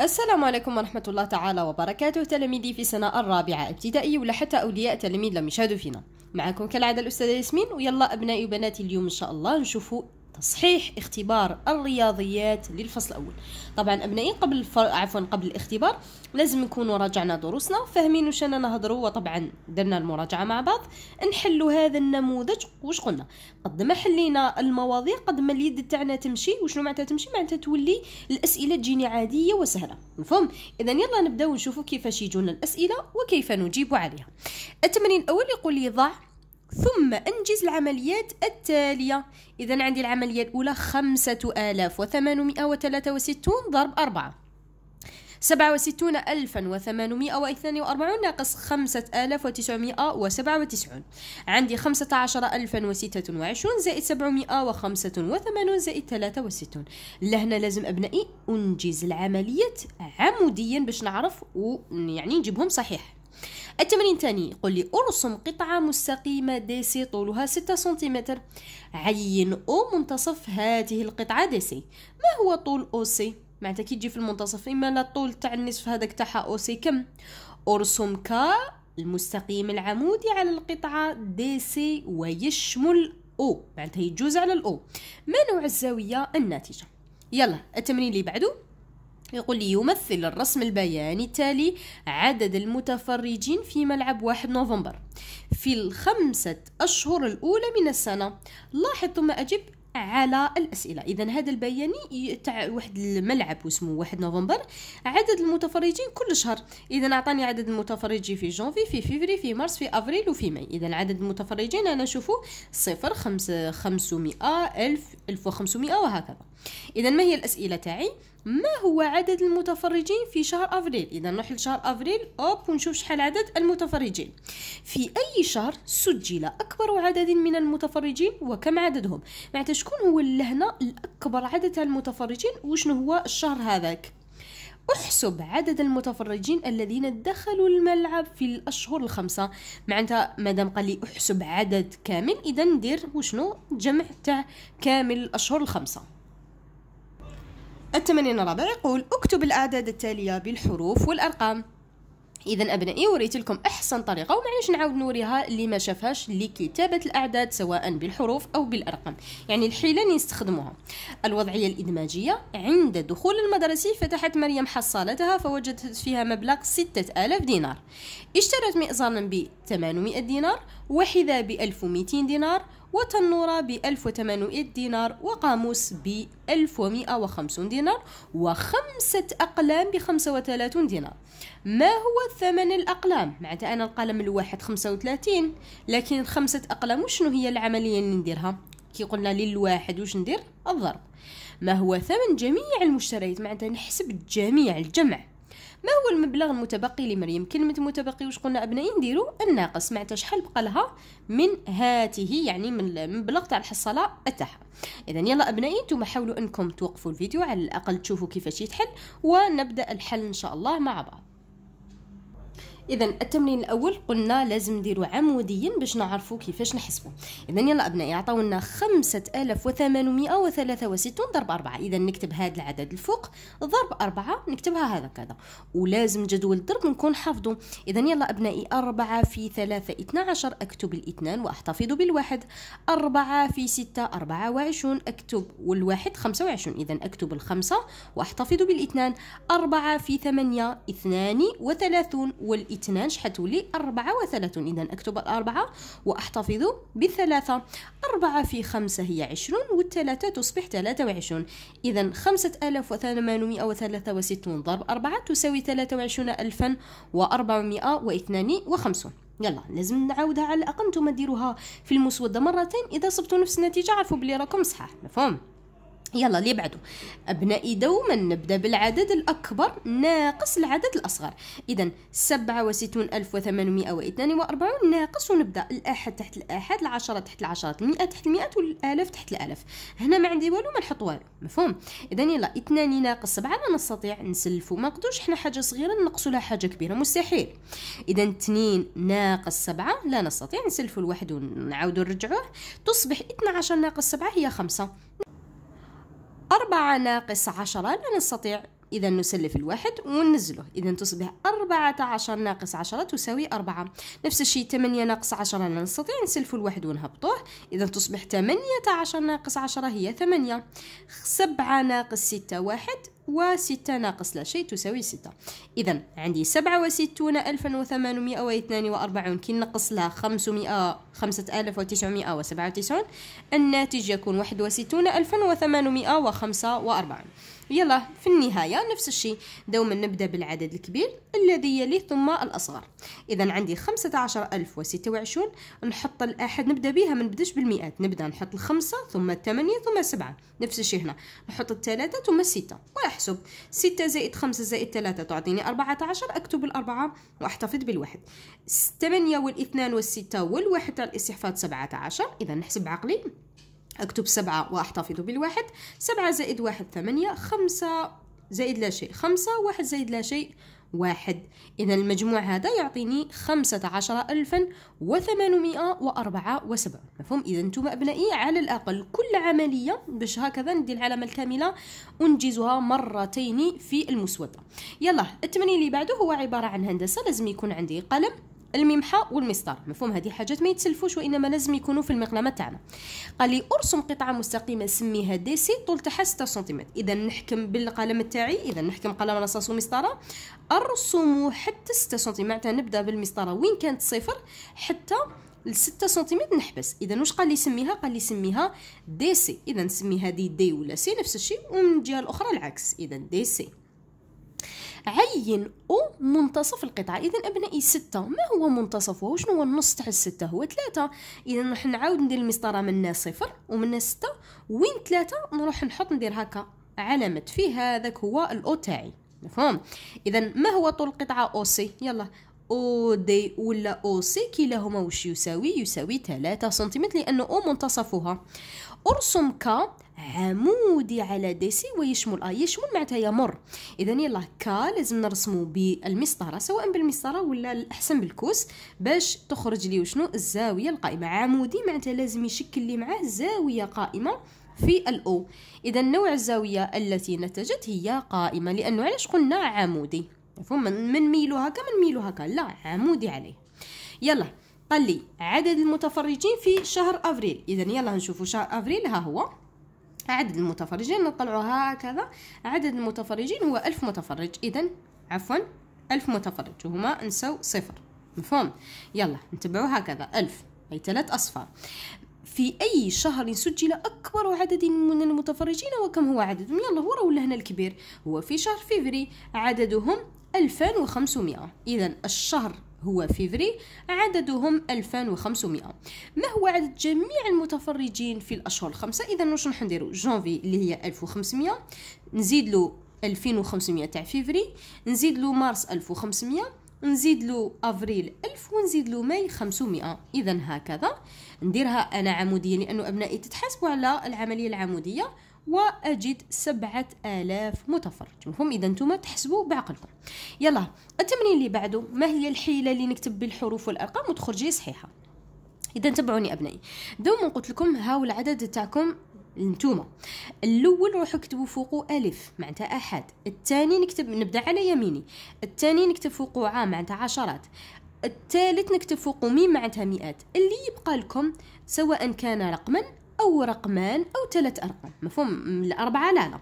السلام عليكم ورحمة الله تعالى وبركاته تلاميذي في سنة الرابعة ابتدائي ولا حتى أولياء تلاميذ لم يشاهدوا فينا معكم كالعادة الأستاذة ياسمين ويلا أبنائي وبناتي اليوم إن شاء الله نشوفوا تصحيح اختبار الرياضيات للفصل الأول طبعا أبنائي قبل الف... عفوا قبل الاختبار لازم نكونوا راجعنا دروسنا فاهمين واش انا نهضروا وطبعا درنا المراجعة مع بعض نحلوا هذا النموذج واش قلنا قد ما حلينا المواضيع قد ما اليد تاعنا تمشي وشنو معناتها تمشي معناتها تولي الأسئلة تجيني عادية وسهلة مفهوم إذا يلا نبداو نشوفوا كيفاش يجونا الأسئلة وكيف نجيب عليها التمرين الأول يقول لي ضع ثم أنجز العمليات التالية إذا عندي العملية الأولى خمسة آلاف وثمانمائة وثلاثة وستون ضرب أربعة سبعة وستون ألفا وثمانمائة واثنان وأربعون ناقص خمسة آلاف وتسعمائة وسبعة وتسعون عندي خمسة عشر ألفا وستة وعشرون زائد سبعمائة وخمسة وثمانون زائد ثلاثة وستون لهنا لازم أبنائي أنجز العمليات عموديا باش نعرف ويعني نجيبهم صحيح التمرين الثاني قل لي ارسم قطعة مستقيمة دي سي طولها 6 سنتيمتر عين او منتصف هذه القطعة دي سي ما هو طول او سي معناتها كي تجي في المنتصف اما الطول تاع النصف هذاك تاعها او سي كم ارسم ك المستقيم العمودي على القطعة دي سي ويشمل او معناتها يجوز على الاو ما نوع الزاوية الناتجة يلا التمرين اللي بعده يقول لي يمثل الرسم البياني التالي عدد المتفرجين في ملعب 1 نوفمبر في الخمسة أشهر الأولى من السنة لاحظ ثم أجب على الاسئله اذا هذا البياني تاع واحد الملعب واسمه واحد نوفمبر عدد المتفرجين كل شهر اذا اعطاني عدد المتفرجين في جونفي في فيفري في مارس في افريل وفي ماي اذا عدد المتفرجين انا نشوفه صفر خمس خمسمائة الف الف وخمسمائة وهكذا اذا ما هي الاسئله تاعي ما هو عدد المتفرجين في شهر افريل اذا نروح لشهر افريل اوب ونشوف شحال عدد المتفرجين في اي شهر سجل اكبر عدد من المتفرجين وكم عددهم معناتها شكون هو اللهنة الأكبر عدد المتفرجين وشنو هو الشهر هذاك احسب عدد المتفرجين الذين دخلوا الملعب في الاشهر الخمسه معناتها مادام قال لي احسب عدد كامل اذا ندير وشنو جمع تاع كامل الاشهر الخمسه التمرين الرابع يقول اكتب الاعداد التاليه بالحروف والارقام اذا ابنائي وريت لكم احسن طريقه ومعليش نعاود نوريها اللي ما شافهاش لكتابه الاعداد سواء بالحروف او بالارقام يعني الحيله اللي نستخدموها الوضعيه الادماجيه عند دخول المدرسه فتحت مريم حصالتها فوجدت فيها مبلغ 6000 دينار اشترت مئزرا ب 800 دينار وحذاء ب 1200 دينار وتنورة ب 1800 دينار وقاموس ب 1150 دينار وخمسة أقلام ب 35 دينار ما هو ثمن الأقلام؟ معناتها أنا القلم الواحد 35 لكن خمسة أقلام وشنو هي العملية اللي نديرها؟ كي قلنا للواحد وش ندير؟ الضرب ما هو ثمن جميع المشتريات معناتها نحسب جميع الجمع ما هو المبلغ المتبقي لمريم كلمة المتبقي واش قلنا أبنائي نديرو الناقص معناتها شحال بقى لها من هاته يعني من المبلغ تاع الحصالة تاعها إذا يلا أبنائي نتوما حاولوا أنكم توقفوا الفيديو على الأقل تشوفوا كيفاش يتحل ونبدأ الحل إن شاء الله مع بعض اذا التمرين الاول قلنا لازم نديرو عموديا باش نعرفو كيفاش نحسبو اذا يلا ابنائي عطاونا 5863 ضرب 4 اذا نكتب هذا العدد الفوق ضرب 4 نكتبها هذا كذا ولازم جدول الضرب نكون حافظو اذا يلا ابنائي 4 في 3 12 اكتب الاثنان واحتفظ بالواحد 4 في 6 24 اكتب والواحد 25 اذا اكتب الخمسه واحتفظ بالاثنان 4 في 8 32 والإثنان اثنان حتولي أربعة وثلاثون إذا أكتب الأربعة وأحتفظ بالثلاثة أربعة في خمسة هي عشرون والثلاثة تصبح ثلاثة وعشرون إذا خمسة آلاف وثمانمائة وثلاثة وستون ضرب أربعة تساوي ثلاثة وعشرون ألفا وأربعمائة واثنان وخمسون يلا لازم نعاودها على الاقل نتوما ديروها في المسوده مرتين اذا صبتوا نفس النتيجه عرفوا بلي راكم صحاح مفهوم يلا اللي بعده أبنائي دوما نبدأ بالعدد الأكبر ناقص العدد الأصغر إذا سبعة وستون ألف وثمانمائة واثنان وأربعون ناقص ونبدأ الأحد تحت الأحد العشرة تحت العشرة المئة تحت المئة والآلف تحت الآلف هنا ما عندي والو ما نحط والو مفهوم إذا يلا اثنان ناقص سبعة لا نستطيع نسلفو ما نقدوش حنا حاجة صغيرة نقصوا لها حاجة كبيرة مستحيل إذا اثنين ناقص سبعة لا نستطيع نسلفو الواحد ونعاودو نرجعوه تصبح اثنا عشر ناقص سبعة هي خمسة أربعة ناقص عشرة لا نستطيع إذا نسلف الواحد وننزله إذا تصبح أربعة عشر ناقص عشرة تساوي أربعة نفس الشيء تمانية ناقص عشرة لا نستطيع نسلف الواحد ونهبطه إذا تصبح تمانية عشر ناقص عشرة هي ثمانية سبعة ناقص ستة واحد وستة ناقص لا شيء تساوي ستة إذا عندي سبعة وستون ألفا وثمانمائة واثنان وأربعون كي نقص لها خمسمائة خمسة ألف وتسعمائة وسبعة وتسعون الناتج يكون واحد وستون ألفا وثمانمائة وخمسة وأربعون يلا في النهاية نفس الشيء دوما نبدأ بالعدد الكبير الذي يليه ثم الأصغر إذا عندي خمسة عشر ألف وستة وعشرون نحط الأحد نبدأ بها من بدش بالمئات نبدأ نحط الخمسة ثم الثمانية ثم سبعة نفس الشيء هنا نحط الثلاثة ثم الستة وأحسب ستة زائد خمسة زائد ثلاثة تعطيني أربعة عشر أكتب الأربعة وأحتفظ بالواحد ثمانية والاثنان والستة والواحد تاع الاستحفاظ سبعة عشر إذا نحسب عقلي أكتب سبعة وأحتفظ بالواحد سبعة زائد واحد ثمانية خمسة زائد لا شيء خمسة واحد زائد لا شيء واحد إذا المجموع هذا يعطيني خمسة عشر ألفا وثمانمائة وأربعة وسبعة مفهوم إذا أنتم أبنائي على الأقل كل عملية باش هكذا ندي العلامة الكاملة أنجزها مرتين في المسودة يلا التمرين اللي بعده هو عبارة عن هندسة لازم يكون عندي قلم الممحة والمسطر مفهوم هذه حاجات ما يتسلفوش وانما لازم يكونوا في المقلمه تاعنا قال لي ارسم قطعه مستقيمه سميها دي سي طول تاعها 6 سنتيمتر اذا نحكم بالقلم تاعي اذا نحكم قلم رصاص ومسطره ارسم حتى 6 سنتيمتر معناتها نبدا بالمسطره وين كانت صفر حتى ل 6 سنتيمتر نحبس اذا واش قال لي سميها قال لي سميها دي سي اذا نسمي هذه دي ولا سي نفس الشيء ومن الجهه الاخرى العكس اذا دي سي عين او منتصف القطعة اذا ابنائي ستة ما هو منتصفه وشنو هو النص تاع الستة هو ثلاثة اذا نروح نعاود ندير المسطرة منا صفر ومنا ستة وين ثلاثة نروح نحط ندير هكا علامة في هذاك هو الاو تاعي مفهوم اذا ما هو طول القطعة او سي يلا او دي ولا او سي كلاهما وش يساوي يساوي 3 سنتيمتر لان او منتصفها ارسم ك عمودي على دي سي ويشمل أ آه، يشمل معناتها يمر إذا يلا كا لازم نرسمو بالمسطرة سواء بالمسطرة ولا الأحسن بالكوس باش تخرج لي وشنو الزاوية القائمة عمودي معناتها لازم يشكل لي معاه زاوية قائمة في الأو إذا نوع الزاوية التي نتجت هي قائمة لأنه علاش قلنا عمودي مفهوم من ميلو هكا من ميلو هكا لا عمودي عليه يلا قال لي عدد المتفرجين في شهر أفريل إذا يلا نشوفوا شهر أفريل ها هو عدد المتفرجين نطلعوا هكذا عدد المتفرجين هو ألف متفرج إذا عفوا ألف متفرج وهما نسو صفر مفهوم يلا نتبعوا هكذا ألف أي ثلاث أصفار في أي شهر سجل أكبر عدد من المتفرجين وكم هو عددهم يلا هو ولا هنا الكبير هو في شهر فيفري عددهم 2500 إذا الشهر هو فيفري عددهم 2500 ما هو عدد جميع المتفرجين في الأشهر الخمسة إذا واش راح نديرو جونفي اللي هي 1500 نزيد له 2500 تاع فيفري نزيد له مارس 1500 نزيد له افريل 1000 ونزيد له ماي 500 اذا هكذا نديرها انا عموديه لانه ابنائي تتحاسبوا على العمليه العموديه وأجد سبعة آلاف متفرج مفهوم إذا نتوما تحسبوا بعقلكم يلا التمرين اللي بعده ما هي الحيلة اللي نكتب بالحروف والأرقام وتخرجي صحيحة إذا تبعوني أبنائي دوما قلت لكم هاو العدد تاعكم نتوما الاول روحوا كتبوا فوقو الف معناتها احد الثاني نكتب نبدا على يميني الثاني نكتب فوقو عام معناتها عشرات الثالث نكتب فوقو ميم معناتها مئات اللي يبقى لكم سواء كان رقما أو رقمان أو ثلاث أرقام مفهوم الأربعة لا لا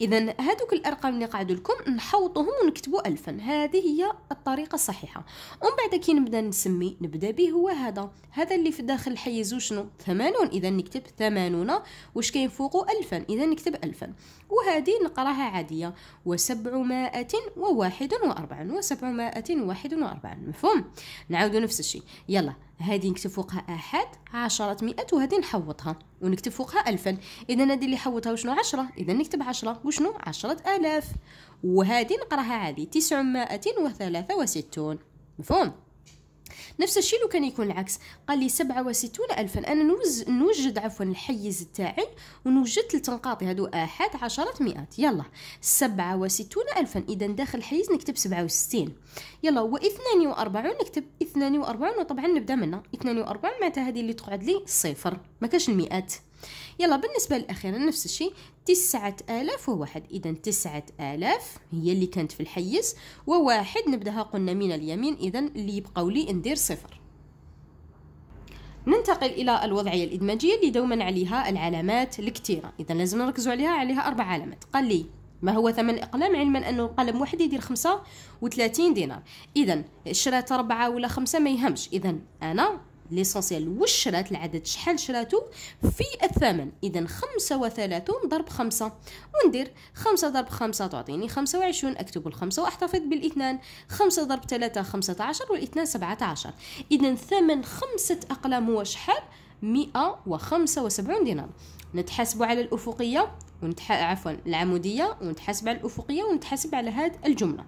إذا هذوك الأرقام اللي قعدوا لكم نحوطهم ونكتبوا ألفا هذه هي الطريقة الصحيحة ومن بعد كي نبدا نسمي نبدا به هو هذا هذا اللي في داخل الحيز شنو ثمانون إذا نكتب ثمانون واش كاين فوقه ألفا إذا نكتب ألفا وهذه نقراها عادية وسبعمائة وواحد وأربعون وسبعمائة واحد وأربعون مفهوم نعاودوا نفس الشيء يلا هذه نكتب فوقها أحد عشرة مئة وهذه نحوطها ونكتب فوقها ألفا إذا هذه اللي حوطها وشنو عشرة إذا نكتب عشرة وشنو عشرة آلاف وهذه نقراها عادي تسعمائة وثلاثة وستون مفهوم نفس الشيء لو كان يكون العكس قال لي سبعة وستون ألفا أنا نوز نوجد عفوا الحيز تاعي ونوجد نقاط هادو آحاد عشرة مئات يلا سبعة وستون ألفا إذا داخل الحيز نكتب سبعة وستين يلا واثنان وأربعون نكتب اثنان وأربعون وطبعا نبدا منها اثنان وأربعون معناتها هذه اللي تقعد لي صفر ما كاش المئات يلا بالنسبة للأخيرة نفس الشيء تسعة آلاف وواحد إذا تسعة آلاف هي اللي كانت في الحيز وواحد نبداها قلنا من اليمين إذا اللي يبقاو لي ندير صفر ننتقل إلى الوضعية الإدماجية اللي دوما عليها العلامات الكثيرة إذا لازم نركز عليها عليها أربع علامات قال لي ما هو ثمن اقلام علما انه قلم واحد يدير خمسة وثلاثين دينار اذا شريت اربعه ولا خمسه ما يهمش اذا انا ليسونسيال واش شرات العدد شحال شراتو في الثمن اذا خمسة وثلاثون ضرب خمسة وندير خمسة ضرب خمسة تعطيني خمسة وعشرون اكتب الخمسة واحتفظ بالاثنان خمسة ضرب تلاتة خمسة عشر والاثنان سبعة عشر اذا ثمن خمسة اقلام هو شحال مئة وخمسة وسبعون دينار نتحاسبوا على الافقيه ونتح... عفوا العموديه ونتحاسب على الافقيه ونتحاسب على هاد الجمله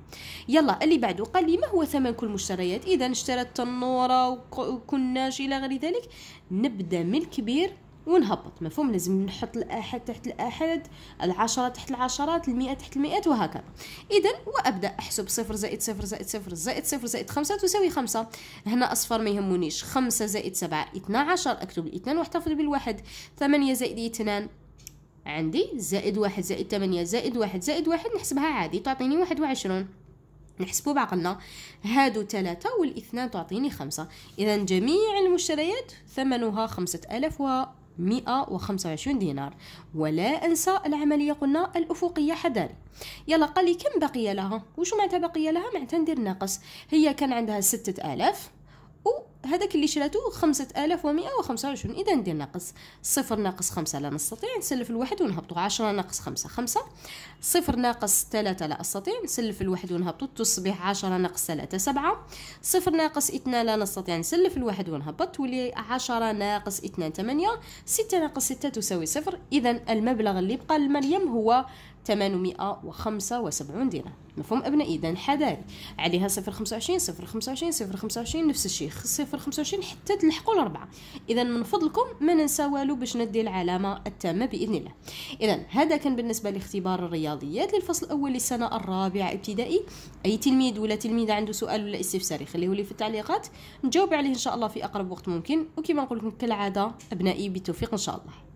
يلا اللي بعده قال لي ما هو ثمن كل مشتريات اذا اشترت تنوره وكناش الى غير ذلك نبدا من الكبير ونهبط مفهوم لازم نحط الأحد تحت الأحد العشرة تحت العشرات المئة تحت المئات وهكذا إذا وأبدأ أحسب صفر زائد صفر زائد صفر زائد صفر زائد خمسة تساوي خمسة هنا أصفر ما يهمنيش خمسة زائد سبعة اثنا عشر أكتب الاثنان واحتفظ بالواحد ثمانية زائد اثنان عندي زائد واحد زائد ثمانية زائد واحد زائد واحد نحسبها عادي تعطيني واحد وعشرون نحسبوا بعقلنا هادو ثلاثة والاثنان تعطيني خمسة إذا جميع المشتريات ثمنها خمسة ألاف و 125 دينار ولا انسى العمليه قلنا الافقيه حداني يلا قال لي كم بقي لها وشو معناتها بقي لها معناتها ندير ناقص هي كان عندها 6000 هذاك اللي شراتو خمسة آلاف ومئة وخمسة وعشرون إذا ندير ناقص صفر ناقص خمسة لا نستطيع نسلف الواحد ونهبطو عشرة ناقص خمسة خمسة صفر ناقص ثلاثة لا أستطيع نسلف الواحد ونهبطو تصبح عشرة ناقص ثلاثة سبعة صفر ناقص اثنان لا نستطيع نسلف الواحد ونهبط تولي عشرة ناقص اثنان ثمانية ستة ناقص ستة تساوي صفر إذا المبلغ اللي بقى لمريم هو 875 دينار مفهوم ابنائي اذا حذاري عليها 025 025 025 نفس الشيء 025 حتى تلحقوا الاربعه اذا من فضلكم ما ننسى والو باش ندي العلامه التامه باذن الله اذا هذا كان بالنسبه لاختبار الرياضيات للفصل الاول للسنه الرابعه ابتدائي اي تلميذ ولا تلميذه عنده سؤال ولا استفسار يخليه لي في التعليقات نجاوب عليه ان شاء الله في اقرب وقت ممكن وكما نقول لكم كالعاده ابنائي بالتوفيق ان شاء الله